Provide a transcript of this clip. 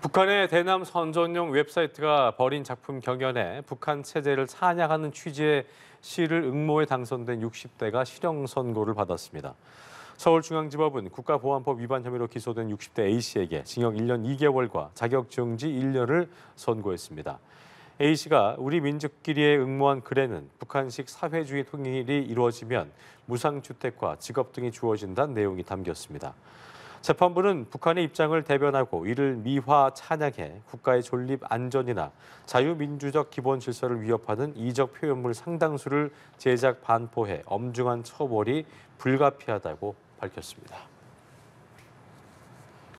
북한의 대남 선전용 웹사이트가 벌인 작품 경연에 북한 체제를 찬양하는 취지의 시를 응모에 당선된 60대가 실형 선고를 받았습니다. 서울중앙지법은 국가보안법 위반 혐의로 기소된 60대 A씨에게 징역 1년 2개월과 자격정지 1년을 선고했습니다. A씨가 우리 민족끼리의 응모한 글에는 북한식 사회주의 통일이 이루어지면 무상주택과 직업 등이 주어진다는 내용이 담겼습니다. 재판부는 북한의 입장을 대변하고 이를 미화 찬양해 국가의 존립 안전이나 자유민주적 기본 질서를 위협하는 이적 표현물 상당수를 제작 반포해 엄중한 처벌이 불가피하다고 밝혔습니다.